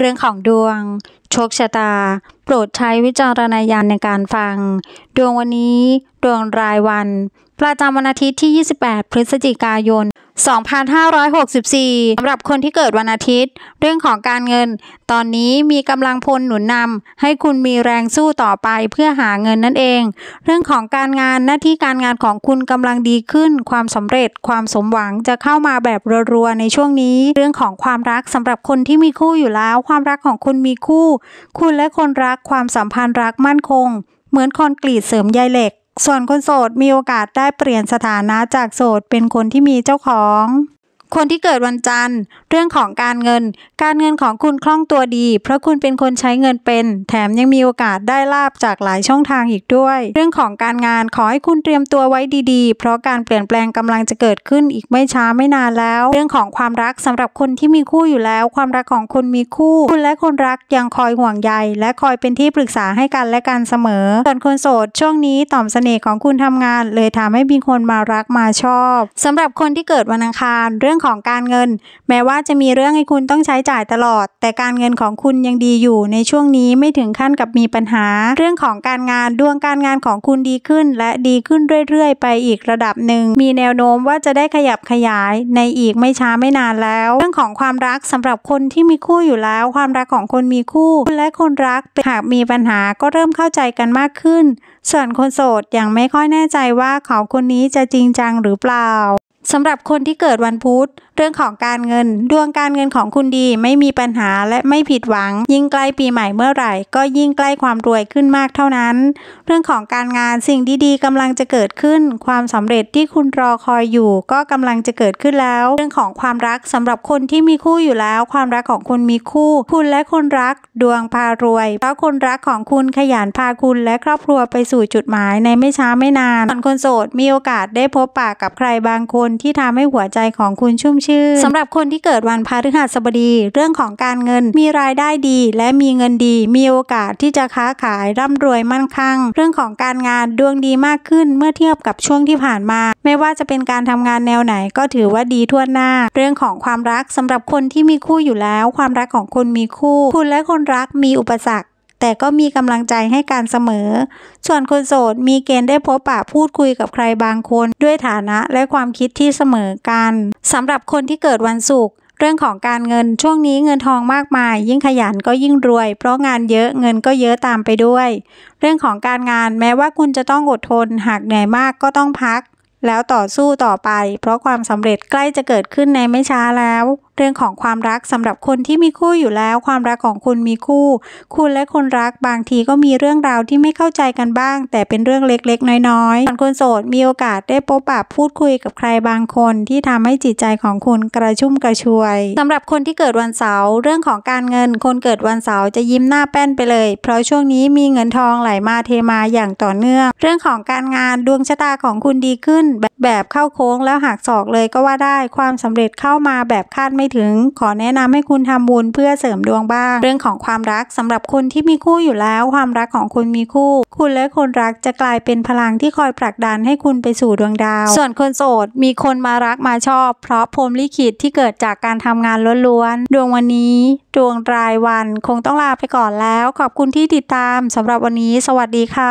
เรื่องของดวง โชคชะตา โปรดใช้วิจารณญาณในการฟัง ดวงวันนี้ ดวงรายวัน ประจำวันอาทิตย์ที่ 28 พฤศจิกายน2564 สำหรับคนที่เกิดวันอาทิตย์เรื่องของการเงิน ตอนนี้มีกำลังพลหนุนนำให้คุณมีแรงสู้ต่อไปเพื่อหาเงินนั่นเอง เรื่องของการงานหน้าที่การงานของคุณกำลังดีขึ้น ความสำเร็จความสมหวังจะเข้ามาแบบรัวๆในช่วงนี้ เรื่องของความรักสำหรับคนที่มีคู่อยู่แล้ว ความรักของคุณมีคู่คุณและคนรักความสัมพันธ์รักมั่นคง เหมือนคอนกรีตเสริมใยเหล็กส่วนคนโสดมีโอกาสได้เปลี่ยนสถานะจากโสดเป็นคนที่มีเจ้าของคนที่เกิดวันจันทร์ เรื่องของการเงิน การเงินของคุณคล่องตัวดี เพราะคุณเป็นคนใช้เงินเป็น แถมยังมีโอกาสได้ลาบจากหลายช่องทางอีกด้วย เรื่องของการงาน ขอให้คุณเตรียมตัวไว้ดีๆ เพราะการเปลี่ยนแปลงกำลังจะเกิดขึ้นอีกไม่ช้าไม่นานแล้ว เรื่องของความรักสำหรับคนที่มีคู่อยู่แล้ว ความรักของคุณมีคู่ คุณและคนรักยังคอยห่วงใยและคอยเป็นที่ปรึกษาให้กันและกันเสมอ ส่วนคนโสดช่วงนี้ต่อมเสน่ห์ของคุณทำงานเลยทำให้มีคนมารักมาชอบ สำหรับคนที่เกิดวันอังคาร เรื่ององของการเงิน แม้ว่าจะมีเรื่องให้คุณต้องใช้จ่ายตลอด แต่การเงินของคุณยังดีอยู่ในช่วงนี้ไม่ถึงขั้นกับมีปัญหา เรื่องของการงานดวงการงานของคุณดีขึ้น และดีขึ้นเรื่อยๆไปอีกระดับหนึ่งมีแนวโน้มว่าจะได้ขยับขยาย ในอีกไม่ช้าไม่นานแล้ว เรื่องของความรักสำหรับคนที่มีคู่อยู่แล้ว ความรักของคนมีคู่คุณและคนรักหากมีปัญหาก็เริ่มเข้าใจกันมากขึ้น ส่วนคนโสดยังไม่ค่อยแน่ใจว่าเขาคนนี้จะจริงจังหรือเปล่าสำหรับคนที่เกิดวันพุธ เรื่องของการเงิน ดวงการเงินของคุณดีไม่มีปัญหาและไม่ผิดหวัง ยิ่งใกล้ปีใหม่เมื่อไหร่ ก็ยิ่งใกล้ความรวยขึ้นมากเท่านั้น เรื่องของการงานสิ่งดีๆกำลังจะเกิดขึ้น ความสำเร็จที่คุณรอคอยอยู่ก็กำลังจะเกิดขึ้นแล้ว เรื่องของความรักสำหรับคนที่มีคู่อยู่แล้ว ความรักของคุณมีคู่ คุณและคนรักดวงพารวย เพราะคนรักของคุณขยันพาคุณและครอบครัวไปสู่จุดหมายในไม่ช้าไม่นานส่วนคนโสดมีโอกาสได้พบปะกับใครบางคนลที่ทำให้หัวใจของคุณชุ่มชื่นสำหรับคนที่เกิดวันพฤหัสบดี เรื่องของการเงินมีรายได้ดีและมีเงินดี มีโอกาสที่จะค้าขายร่ำรวยมั่นคงเรื่องของการงานดวงดีมากขึ้นเมื่อเทียบกับช่วงที่ผ่านมา ไม่ว่าจะเป็นการทำงานแนวไหนก็ถือว่าดีทั่วหน้า เรื่องของความรักสำหรับคนที่มีคู่อยู่แล้ว ความรักของคนมีคู่คุณและคนรัก มีอุปสรรคแต่ก็มีกำลังใจให้การเสมอ ส่วนคนโสด มีเกณฑ์ได้พบปะพูดคุยกับใครบางคน ด้วยฐานะและความคิดที่เสมอกันสำหรับคนที่เกิดวันศุกร์เรื่องของการเงินช่วงนี้เงินทองมากมาย ยิ่งขยันก็ยิ่งรวย เพราะงานเยอะเงินก็เยอะตามไปด้วย เรื่องของการงานแม้ว่าคุณจะต้องอดทน หากเหนื่อยมากก็ต้องพัก แล้วต่อสู้ต่อไป เพราะความสำเร็จใกล้จะเกิดขึ้นในไม่ช้าแล้วเรื่องของความรักสำหรับคนที่มีคู่อยู่แล้ว ความรักของคุณมีคู่คุณและคนรักบางทีก็มีเรื่องราวที่ไม่เข้าใจกันบ้าง แต่เป็นเรื่องเล็กๆ น้อยๆส่วนคนโสดมีโอกาสได้พบปะพูดคุยกับใครบางคนที่ทำให้จิตใจของคุณกระชุ่มกระชวย สำหรับคนที่เกิดวันเสาร์เรื่องของการเงินคนเกิดวันเสาร์จะยิ้มหน้าแป้นไปเลย เพราะช่วงนี้มีเงินทองไหลมาเทมาอย่างต่อเนื่อง เรื่องของการงานดวงชะตาของคุณดีขึ้นแบบเข้าโค้งแล้วหักศอกเลยก็ว่าได้ความสำเร็จเข้ามาแบบคาดไม่ถึง ขอแนะนำให้คุณทำบุญเพื่อเสริมดวงบ้าง เรื่องของความรักสำหรับคนที่มีคู่อยู่แล้ว ความรักของคุณมีคู่ คุณและคนรักจะกลายเป็นพลังที่คอยผลักดันให้คุณไปสู่ดวงดาวส่วนคนโสดมีคนมารักมาชอบ เพราะพรมลิขิตที่เกิดจากการทำงานล้วนๆดวงวันนี้ ดวงรายวัน คงต้องลาไปก่อนแล้ว ขอบคุณที่ติดตามสำหรับวันนี้ สวัสดีค่ะ